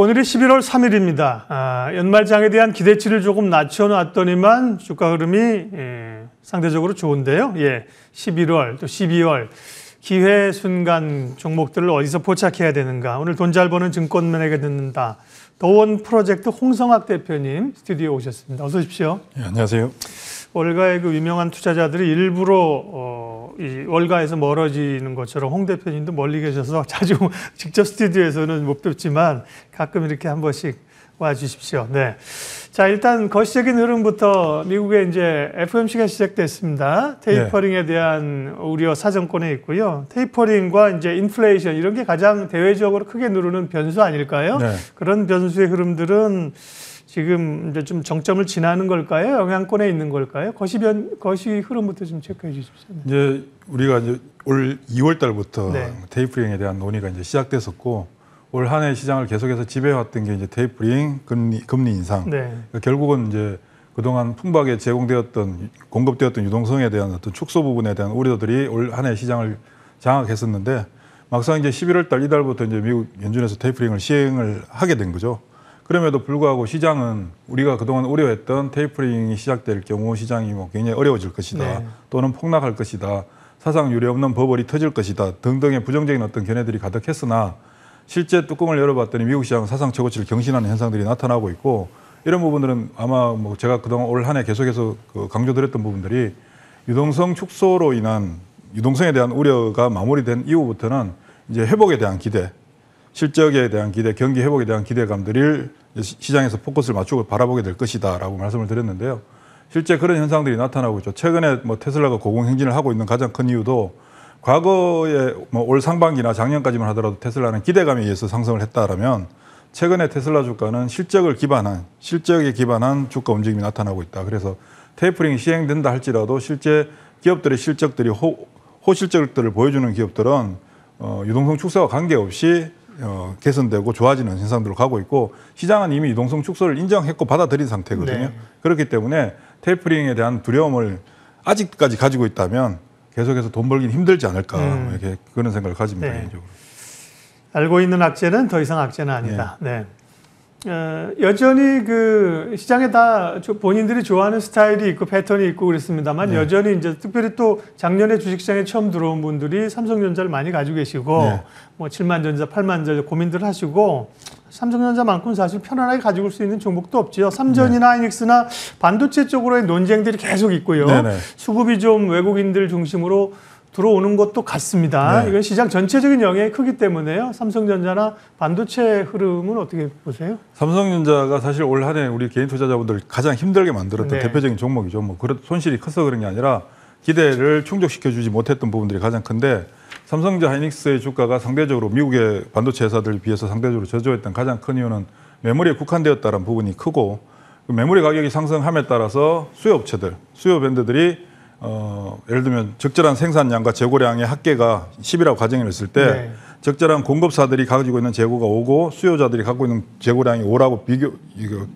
오늘이 11월 3일입니다. 아, 연말장에 대한 기대치를 조금 낮춰놨더니만 주가 흐름이 예, 상대적으로 좋은데요. 예, 11월 또 12월 기회 순간 종목들을 어디서 포착해야 되는가. 오늘 돈 잘 버는 증권맨에게 듣는다. 더원 프로젝트 홍성학 대표님 스튜디오 오셨습니다. 어서 오십시오. 네, 안녕하세요. 월가의 그 유명한 투자자들이 일부러 어, 이 월가에서 멀어지는 것처럼 홍 대표님도 멀리 계셔서 자주 직접 스튜디오에서는 못 뵙지만 가끔 이렇게 한 번씩 와 주십시오. 네. 자, 일단 거시적인 흐름부터 미국의 이제 FOMC가 시작됐습니다. 테이퍼링에 네. 대한 우려 사정권에 있고요. 테이퍼링과 이제 인플레이션 이런 게 가장 대외적으로 크게 누르는 변수 아닐까요? 네. 그런 변수의 흐름들은 지금 이제 좀 정점을 지나는 걸까요? 영향권에 있는 걸까요? 거시 변 거시 흐름부터 좀 체크해 주십시오. 네. 이제 우리가 이제 올 2월 달부터 네. 테이프링에 대한 논의가 이제 시작됐었고 올 한 해 시장을 계속해서 지배해왔던 게 이제 테이프링 금리 금리 인상. 네. 그러니까 결국은 이제 그동안 풍부하게 제공되었던 공급되었던 유동성에 대한 어떤 축소 부분에 대한 우려들이 올 한 해 시장을 장악했었는데 막상 이제 11월 달 이달부터 이제 미국 연준에서 테이프링을 시행을 하게 된 거죠. 그럼에도 불구하고 시장은 우리가 그동안 우려했던 테이프링이 시작될 경우 시장이 뭐 굉장히 어려워질 것이다. 네. 또는 폭락할 것이다. 사상 유례없는 버블이 터질 것이다. 등등의 부정적인 어떤 견해들이 가득했으나 실제 뚜껑을 열어봤더니 미국 시장은 사상 최고치를 경신하는 현상들이 나타나고 있고 이런 부분들은 아마 뭐 제가 그동안 올 한해 계속해서 그 강조드렸던 부분들이 유동성 축소로 인한 유동성에 대한 우려가 마무리된 이후부터는 이제 회복에 대한 기대 실적에 대한 기대, 경기 회복에 대한 기대감들을 시장에서 포커스를 맞추고 바라보게 될 것이다라고 말씀을 드렸는데요. 실제 그런 현상들이 나타나고 있죠. 최근에 뭐 테슬라가 고공행진을 하고 있는 가장 큰 이유도 과거에 뭐올 상반기나 작년까지만 하더라도 테슬라는 기대감에 의해서 상승을 했다라면 최근에 테슬라 주가는 실적을 기반한 실적에 기반한 주가 움직임이 나타나고 있다. 그래서 테이프링이 시행된다 할지라도 실제 기업들의 실적들이 호, 호실적들을 보여주는 기업들은 어, 유동성 축소와 관계없이 어, 개선되고 좋아지는 현상들로 가고 있고 시장은 이미 유동성 축소를 인정했고 받아들인 상태거든요. 네. 그렇기 때문에 테이프링에 대한 두려움을 아직까지 가지고 있다면 계속해서 돈 벌긴 힘들지 않을까 음. 이렇게 그런 생각을 가집니다. 네. 개인적으로. 알고 있는 악재는 더 이상 악재는 아니다. 네. 네. 어, 여전히 그 시장에 다 본인들이 좋아하는 스타일이 있고 패턴이 있고 그렇습니다만 네. 여전히 이제 특별히 또 작년에 주식시장에 처음 들어온 분들이 삼성전자를 많이 가지고 계시고 네. 뭐 7만 전자, 8만 전자 고민들 하시고 삼성전자만큼 사실 편안하게 가지고 올 수 있는 종목도 없지요. 삼전이나 아 네. 이닉스나 반도체 쪽으로의 논쟁들이 계속 있고요. 수급이 좀 외국인들 중심으로 들어오는 것도 같습니다. 네. 이건 시장 전체적인 영향이 크기 때문에요. 삼성전자나 반도체 흐름은 어떻게 보세요? 삼성전자가 사실 올한해 우리 개인 투자자분들 가장 힘들게 만들었던 네. 대표적인 종목이죠. 뭐 그런 손실이 커서 그런 게 아니라 기대를 충족시켜 주지 못했던 부분들이 가장 큰데 삼성전자 하이닉스의 주가가 상대적으로 미국의 반도체 회사들 비해서 상대적으로 저조했던 가장 큰 이유는 메모리에 국한되었다는 부분이 크고 그 메모리 가격이 상승함에 따라서 수요 업체들, 수요 밴드들이 어, 예를 들면 적절한 생산량과 재고량의 합계가 10이라고 가정을 했을 때 네. 적절한 공급사들이 가지고 있는 재고가 오고 수요자들이 갖고 있는 재고량이 오라고 비교 이거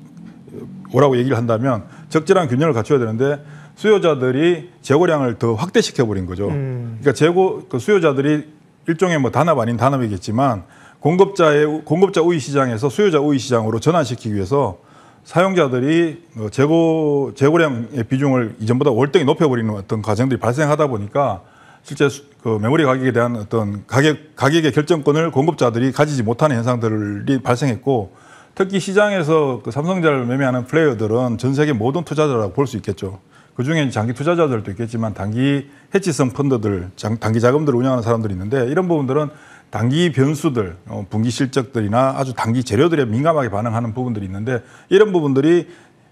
오라고 얘기를 한다면 적절한 균형을 갖춰야 되는데 수요자들이 재고량을 더 확대시켜 버린 거죠. 음. 그러니까 재고 그 수요자들이 일종의 뭐 단합 아닌 단합이겠지만 공급자의 공급자 우위 시장에서 수요자 우위 시장으로 전환시키기 위해서 사용자들이 뭐 재고, 재고량의 비중을 이전보다 월등히 높여버리는 어떤 과정들이 발생하다 보니까 실제 그 메모리 가격에 대한 어떤 가격, 가격의 결정권을 공급자들이 가지지 못하는 현상들이 발생했고 특히 시장에서 그 삼성자를 매매하는 플레이어들은 전 세계 모든 투자자라고 볼 수 있겠죠. 그 중에 장기 투자자들도 있겠지만 단기 해치성 펀드들, 장, 단기 자금들을 운영하는 사람들이 있는데 이런 부분들은 단기 변수들, 어, 분기 실적들이나 아주 단기 재료들에 민감하게 반응하는 부분들이 있는데 이런 부분들이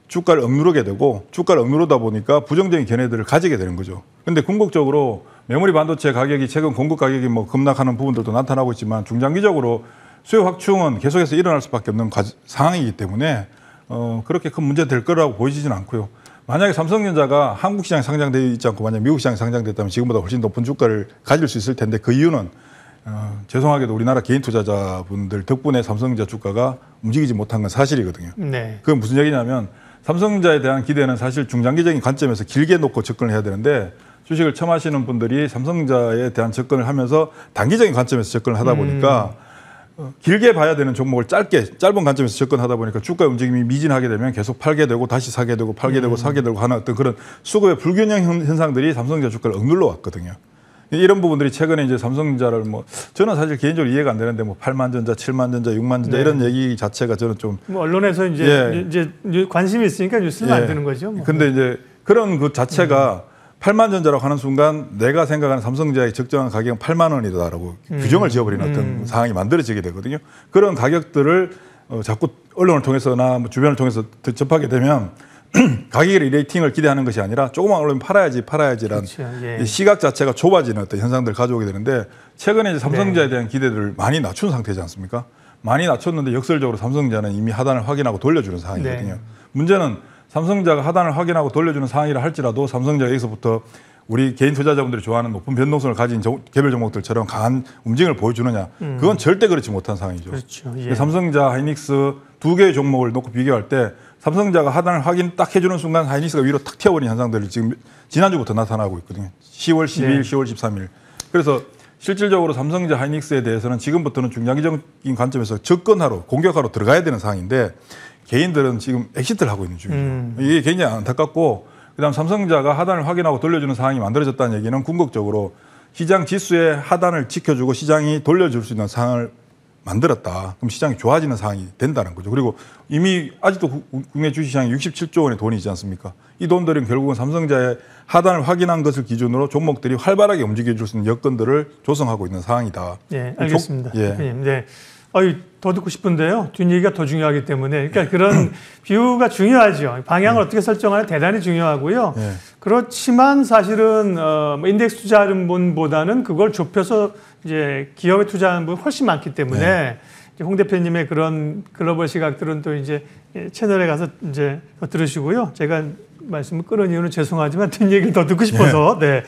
주가를 억누르게 되고 주가를 억누르다 보니까 부정적인 견해들을 가지게 되는 거죠. 근데 궁극적으로 메모리 반도체 가격이 최근 공급 가격이 뭐 급락하는 부분들도 나타나고 있지만 중장기적으로 수요 확충은 계속해서 일어날 수밖에 없는 과지, 상황이기 때문에 어, 그렇게 큰 문제 될 거라고 보이지는 않고요. 만약에 삼성전자가 한국 시장에 상장되어 있지 않고 만약 미국 시장에 상장됐다면 지금보다 훨씬 높은 주가를 가질 수 있을 텐데 그 이유는 어, 죄송하게도 우리나라 개인 투자자분들 덕분에 삼성전자 주가가 움직이지 못한 건 사실이거든요. 네. 그건 무슨 얘기냐면 삼성전자에 대한 기대는 사실 중장기적인 관점에서 길게 놓고 접근을 해야 되는데 주식을 처음 하시는 분들이 삼성전자에 대한 접근을 하면서 단기적인 관점에서 접근을 하다 음. 보니까 음. 길게 봐야 되는 종목을 짧게 짧은 관점에서 접근하다 보니까 주가 움직임이 미진하게 되면 계속 팔게 되고 다시 사게 되고 팔게 음. 되고 사게 되고 하는 어떤 그런 수급의 불균형 현상들이 삼성전자 주가를 억눌러 왔거든요. 이런 부분들이 최근에 이제 삼성전자를 뭐 저는 사실 개인적으로 이해가 안 되는데 뭐 8만 전자, 7만 전자, 6만 전자 네. 이런 얘기 자체가 저는 좀 뭐 언론에서 이제 예. 이제 관심이 있으니까 뉴스는 예. 만드는 거죠. 뭐. 근데 네. 이제 그런 그 자체가 음. 8만 전자라고 하는 순간 내가 생각하는 삼성전자의 적정한 가격은 8만 원이다라고 음. 규정을 지어버리는 어떤 음. 상황이 만들어지게 되거든요. 그런 가격들을 어, 자꾸 언론을 통해서나 뭐 주변을 통해서 접하게 되면 가격의 리레이팅을 기대하는 것이 아니라 조금만 올리면 팔아야지 팔아야지란 그렇죠. 예. 시각 자체가 좁아지는 어떤 현상들을 가져오게 되는데 최근에 이제 삼성전자에 네. 대한 기대를 많이 낮춘 상태지 않습니까? 많이 낮췄는데 역설적으로 삼성전자는 이미 하단을 확인하고 돌려주는 상황이거든요. 네. 문제는 삼성자가 하단을 확인하고 돌려주는 상황이라 할지라도 삼성자 여기서부터 우리 개인 투자자분들이 좋아하는 높은 변동성을 가진 저, 개별 종목들처럼 강한 움직임을 보여주느냐 음. 그건 절대 그렇지 못한 상황이죠. 그렇죠. 예. 삼성자, 하이닉스 두 개의 종목을 놓고 비교할 때 삼성자가 하단을 확인 딱 해주는 순간 하이닉스가 위로 탁 튀어버린 현상들이 지금 지난주부터 나타나고 있거든요. 10월 12일, 네. 10월 13일. 그래서 실질적으로 삼성자 하이닉스에 대해서는 지금부터는 중장기적인 관점에서 접근하러 공격하러 들어가야 되는 상황인데 개인들은 지금 엑시트를 하고 있는 중이죠. 음. 이게 굉장히 안타깝고 그다음 삼성자가 하단을 확인하고 돌려주는 상황이 만들어졌다는 얘기는 궁극적으로 시장 지수의 하단을 지켜주고 시장이 돌려줄 수 있는 상황을 만들었다. 그럼 시장이 좋아지는 상황이 된다는 거죠. 그리고 이미 아직도 국내 주식시장에 67조 원의 돈이 있지 않습니까? 이 돈들은 결국은 삼성자의 하단을 확인한 것을 기준으로 종목들이 활발하게 움직여줄 수 있는 여건들을 조성하고 있는 상황이다. 네, 알겠습니다. 조, 예, 알겠습니다. 네. 아유, 더 듣고 싶은데요. 뒷얘기가 더 중요하기 때문에. 그러니까 네. 그런 비유가 중요하죠. 방향을 네. 어떻게 설정하는 대단히 중요하고요. 네. 그렇지만 사실은 어, 뭐 인덱스 투자하는 분보다는 그걸 좁혀서 이제 기업에 투자하는 분이 훨씬 많기 때문에 네. 홍 대표님의 그런 글로벌 시각들은 또 이제 예, 채널에 가서 이제 들으시고요. 제가 말씀을 끊은 이유는 죄송하지만 뒷 얘기를 더 듣고 싶어서 네. 네.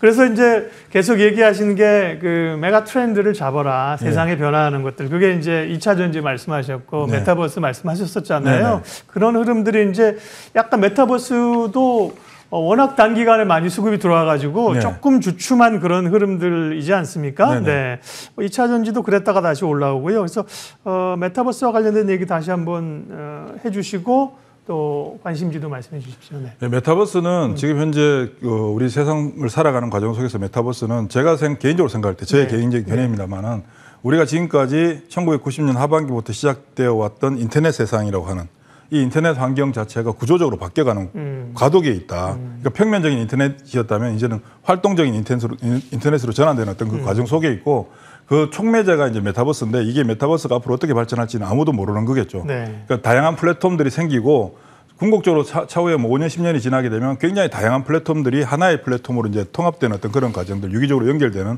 그래서 이제 계속 얘기하시는 게 그 메가 트렌드를 잡아라 네. 세상에 변화하는 것들 그게 이제 2차 전지 말씀하셨고 네. 메타버스 말씀하셨었잖아요. 그런 흐름들이 이제 약간 메타버스도 어, 워낙 단기간에 많이 수급이 들어와가지고 네. 조금 주춤한 그런 흐름들이지 않습니까? 네네. 네. 2차 뭐 전지도 그랬다가 다시 올라오고요. 그래서 어, 메타버스와 관련된 얘기 다시 한번 어, 해주시고 또 관심지도 말씀해 주십시오. 네. 네 메타버스는 음. 지금 현재 어, 우리 세상을 살아가는 과정 속에서 메타버스는 제가 개인적으로 생각할 때, 제 네. 개인적인 네. 견해입니다만은 우리가 지금까지 1990년 하반기부터 시작되어 왔던 인터넷 세상이라고 하는 이 인터넷 환경 자체가 구조적으로 바뀌어가는 음. 과도기에 있다. 음. 그러니까 평면적인 인터넷이었다면 이제는 활동적인 인터넷으로, 인터넷으로 전환되는 어떤 그 음. 과정 속에 있고 그 촉매제가 이제 메타버스인데 이게 메타버스가 앞으로 어떻게 발전할지는 아무도 모르는 거겠죠. 네. 그러니까 다양한 플랫폼들이 생기고 궁극적으로 차, 후에뭐 5년, 10년이 지나게 되면 굉장히 다양한 플랫폼들이 하나의 플랫폼으로 이제 통합된 어떤 그런 과정들, 유기적으로 연결되는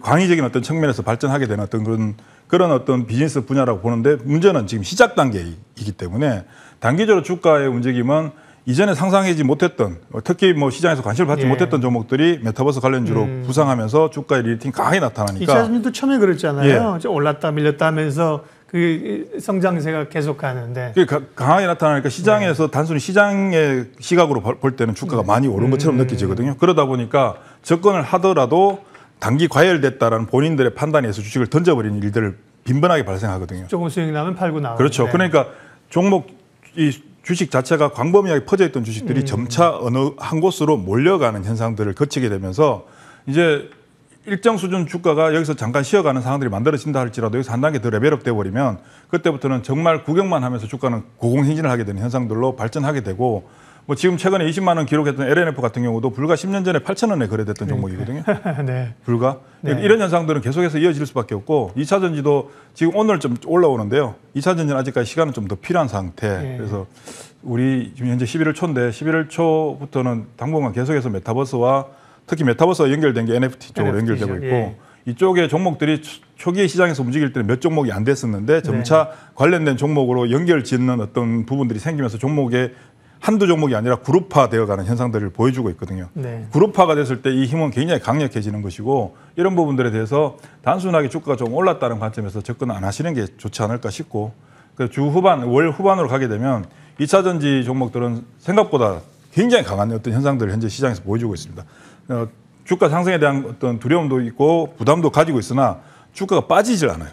광의적인 어떤 측면에서 발전하게 되는 어떤 그런 그런 어떤 비즈니스 분야라고 보는데 문제는 지금 시작 단계이기 때문에 단기적으로 주가의 움직임은 이전에 상상하지 못했던 어, 특히 뭐 시장에서 관심을 받지 예. 못했던 종목들이 메타버스 관련주로 음. 부상하면서 주가의 리딩 강하게 나타나니까 이차전지도 처음에 그랬잖아요. 예. 올랐다 밀렸다 하면서 그 성장세가 계속가는데 강하게 나타나니까 시장에서 네. 단순히 시장의 시각으로 볼 때는 주가가 네. 많이 오른 것처럼 음. 느껴지거든요. 그러다 보니까 접근을 하더라도 단기 과열됐다라는 본인들의 판단에서 주식을 던져버리는 일들을 빈번하게 발생하거든요. 조금 수익 나면 팔고 나오고. 그렇죠. 그러니까 종목 이 주식 자체가 광범위하게 퍼져 있던 주식들이 음. 점차 어느 한 곳으로 몰려가는 현상들을 거치게 되면서 이제 일정 수준 주가가 여기서 잠깐 쉬어가는 상황들이 만들어진다 할지라도 여기서 한 단계 더 레벨업 돼버리면 그때부터는 정말 구경만 하면서 주가는 고공행진을 하게 되는 현상들로 발전하게 되고 뭐 지금 최근에 20만 원 기록했던 LNF 같은 경우도 불과 10년 전에 8천 원에 거래됐던 종목이거든요. 네. 불과 네. 그러니까 이런 현상들은 계속해서 이어질 수밖에 없고 2차 전지도 지금 오늘 좀 올라오는데요. 2차 전지는 아직까지 시간은 좀 더 필요한 상태. 네. 그래서 우리 지금 현재 11월 초인데 11월 초부터는 당분간 계속해서 메타버스와 특히 메타버스와 연결된 게 NFT 쪽으로 NFT죠. 연결되고 있고 예. 이쪽의 종목들이 초기에 시장에서 움직일 때는 몇 종목이 안 됐었는데 점차 네. 관련된 종목으로 연결 짓는 어떤 부분들이 생기면서 종목의 한두 종목이 아니라 그룹화 되어가는 현상들을 보여주고 있거든요. 네. 그룹화가 됐을 때 이 힘은 굉장히 강력해지는 것이고 이런 부분들에 대해서 단순하게 주가가 좀 올랐다는 관점에서 접근 안 하시는 게 좋지 않을까 싶고 주 후반, 월 후반으로 가게 되면 2차 전지 종목들은 생각보다 굉장히 강한 어떤 현상들을 현재 시장에서 보여주고 있습니다. 어, 주가 상승에 대한 어떤 두려움도 있고 부담도 가지고 있으나 주가가 빠지질 않아요.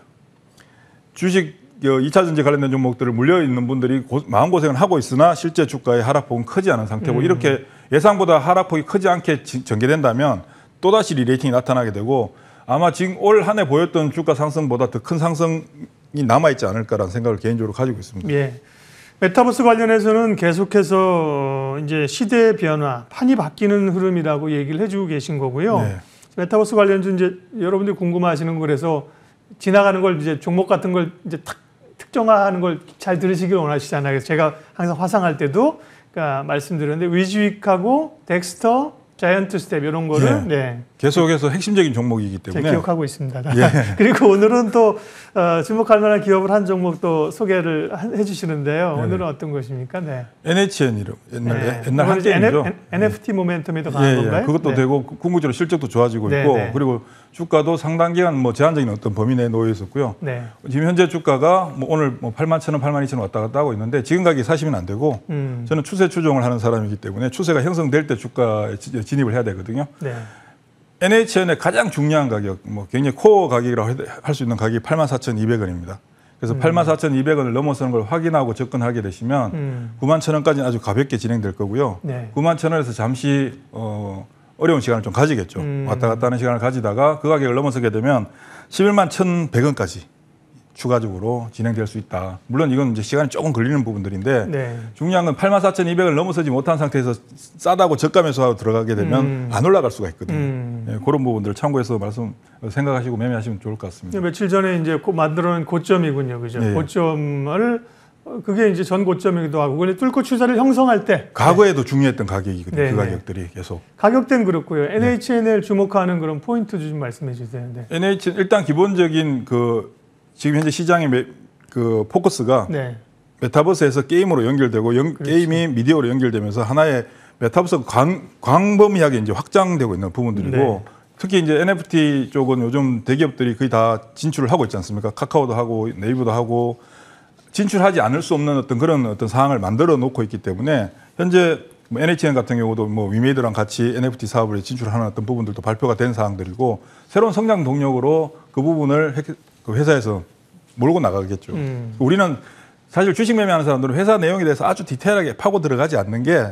주식 그 이차 전지 관련된 종목들을 물려 있는 분들이 마음고생을 하고 있으나 실제 주가의 하락폭은 크지 않은 상태고 음. 이렇게 예상보다 하락폭이 크지 않게 전개된다면 또다시 리레이팅이 나타나게 되고 아마 지금 올 한 해 보였던 주가 상승보다 더 큰 상승이 남아있지 않을까라는 생각을 개인적으로 가지고 있습니다. 예. 메타버스 관련해서는 계속해서 이제 시대의 변화, 판이 바뀌는 흐름이라고 얘기를 해주고 계신 거고요. 네. 메타버스 관련해서 이제 여러분들이 궁금하시는 거라서 지나가는 걸 이제 종목 같은 걸 이제 탁 특정화하는 걸 잘 들으시길 원하시잖아요. 그래서 제가 항상 화상할 때도 그러니까 말씀드렸는데 위즈윅하고 덱스터, 자이언트 스텝 이런 거를 예. 네. 네. 계속해서 핵심적인 종목이기 때문에 기억하고 있습니다. 예. 그리고 오늘은 또 어, 주목할 만한 기업을 한 종목 또 소개를 해주시는데요. 오늘은 어떤 것입니까? 네. n h n 이름 옛날 네. 옛날 한때죠. NFT 예. 모멘텀이 더 강한 예, 예. 건가요? 그것도 네. 되고 궁극적으로 실적도 좋아지고 네 있고 네. 그리고 주가도 상당 기간 뭐 제한적인 어떤 범위 내에 놓여 있었고요. 네. 지금 현재 주가가 뭐 오늘 뭐 8만 천 원, 8만 2천 원 왔다 갔다 하고 있는데 지금 가격 사시면 안 되고 음. 저는 추세 추종을 하는 사람이기 때문에 추세가 형성될 때 주가에 진입을 해야 되거든요. 네. NHN의 가장 중요한 가격, 뭐 굉장히 코어 가격이라고 할 수 있는 가격이 84,200원입니다. 그래서 음. 84,200원을 넘어서는 걸 확인하고 접근하게 되시면 음. 9 1 0 0 0원까지 아주 가볍게 진행될 거고요. 네. 91,000원에서 잠시 어, 어려운 시간을 좀 가지겠죠. 음. 왔다 갔다 하는 시간을 가지다가 그 가격을 넘어서게 되면 111,100원까지 추가적으로 진행될 수 있다. 물론 이건 이제 시간이 조금 걸리는 부분들인데 네. 중요한 건 84,200을 넘어서지 못한 상태에서 싸다고 적감해서 들어가게 되면 음. 안 올라갈 수가 있거든요. 음. 예, 그런 부분들을 참고해서 말씀 생각하시고 매매하시면 좋을 것 같습니다. 그러니까 며칠 전에 이제 만들어낸 고점이군요, 그죠? 네. 고점을 어, 그게 이제 전 고점이기도 하고 근데 뚫고 추세를 형성할 때 과거에도 네. 중요했던 가격이거든요. 네네. 그 네. 가격들이 계속 가격대는 그렇고요. 네. n h n 을 네. 주목하는 그런 포인트 좀 말씀해 주세요. 네. NH n 일단 기본적인 그 지금 현재 시장의 매, 그 포커스가 네. 메타버스에서 게임으로 연결되고 연, 그렇죠. 게임이 미디어로 연결되면서 하나의 메타버스 광, 광범위하게 이제 확장되고 있는 부분들이고 네. 특히 이제 NFT 쪽은 요즘 대기업들이 거의 다 진출을 하고 있지 않습니까? 카카오도 하고 네이버도 하고 진출하지 않을 수 없는 어떤 그런 어떤 상황을 만들어 놓고 있기 때문에 현재 뭐 NHN 같은 경우도 뭐 위메이드랑 같이 NFT 사업을 진출하는 어떤 부분들도 발표가 된 사항들이고 새로운 성장 동력으로 그 부분을 그 회사에서 몰고 나가겠죠. 음. 우리는 사실 주식 매매하는 사람들은 회사 내용에 대해서 아주 디테일하게 파고 들어가지 않는 게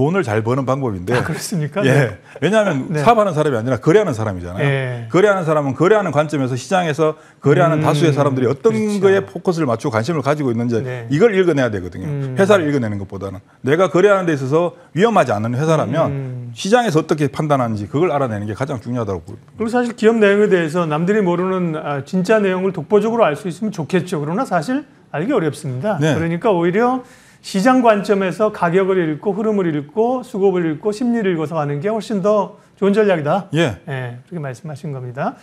돈을 잘 버는 방법인데. 아, 그렇습니까? 예. 네. 왜냐하면 네. 사업하는 사람이 아니라 거래하는 사람이잖아요. 예. 거래하는 사람은 거래하는 관점에서 시장에서 거래하는 음, 다수의 사람들이 어떤 그렇죠. 거에 포커스를 맞추고 관심을 가지고 있는지 네. 이걸 읽어내야 되거든요. 음. 회사를 읽어내는 것보다는 내가 거래하는 데 있어서 위험하지 않은 회사라면 음. 시장에서 어떻게 판단하는지 그걸 알아내는 게 가장 중요하다고 보입니다. 그리고 사실 기업 내용에 대해서 남들이 모르는 아, 진짜 내용을 독보적으로 알 수 있으면 좋겠죠. 그러나 사실 알기 어렵습니다. 네. 그러니까 오히려 시장 관점에서 가격을 읽고 흐름을 읽고 수급을 읽고 심리를 읽어서 가는 게 훨씬 더 좋은 전략이다. 예. 예 그렇게 말씀하신 겁니다.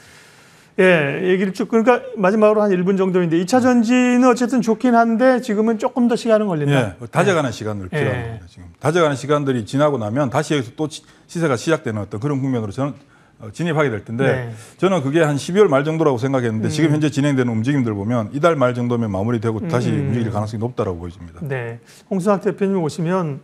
예, 얘기를 쭉, 그러니까 마지막으로 한 1분 정도인데 2차 전지는 어쨌든 좋긴 한데 지금은 조금 더 시간은 걸린다. 예, 다져가는 예. 시간을 필요합니다. 예. 지금 다져가는 시간들이 지나고 나면 다시 여기서 또 시세가 시작되는 어떤 그런 국면으로 저는 어, 진입하게 될 텐데 네. 저는 그게 한 12월 말 정도라고 생각했는데 음. 지금 현재 진행되는 움직임들 보면 이달 말 정도면 마무리되고 음, 다시 음, 음. 움직일 가능성이 높다라고 보여집니다. 네, 홍순학 대표님 오시면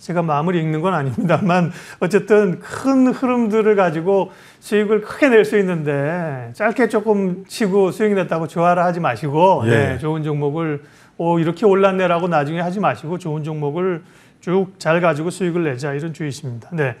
제가 마음을 읽는 건 아닙니다만 어쨌든 큰 흐름들을 가지고 수익을 크게 낼 수 있는데 짧게 조금 치고 수익 냈다고 좋아라 하지 마시고 예. 네, 좋은 종목을 오 이렇게 올랐네라고 나중에 하지 마시고 좋은 종목을 쭉 잘 가지고 수익을 내자 이런 주의십니다. 네.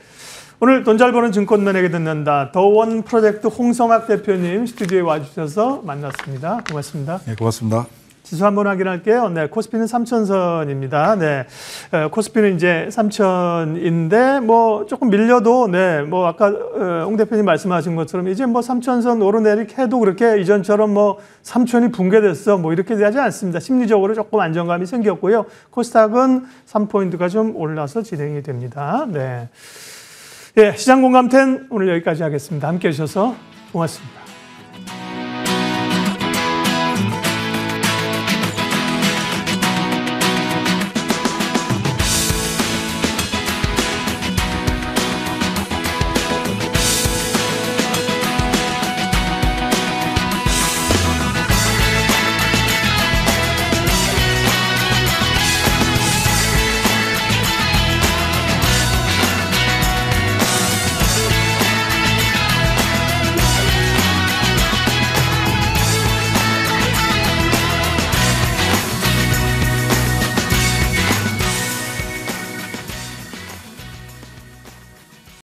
오늘 돈 잘 버는 증권맨에게 듣는다. 더원 프로젝트 홍성학 대표님 스튜디오에 와주셔서 만났습니다. 고맙습니다. 네, 고맙습니다. 지수 한번 확인할게요. 네, 코스피는 3천선입니다. 네, 어, 코스피는 이제 3천인데 뭐 조금 밀려도 네, 뭐 아까 어, 홍 대표님 말씀하신 것처럼 이제 뭐 3천선 오르내리 해도 그렇게 이전처럼 뭐 3천이 붕괴됐어 뭐 이렇게 되지 않습니다. 심리적으로 조금 안정감이 생겼고요. 코스닥은 3포인트가 좀 올라서 진행이 됩니다. 네. 예, 시장 공감 텐 오늘 여기까지 하겠습니다. 함께 해주셔서 고맙습니다.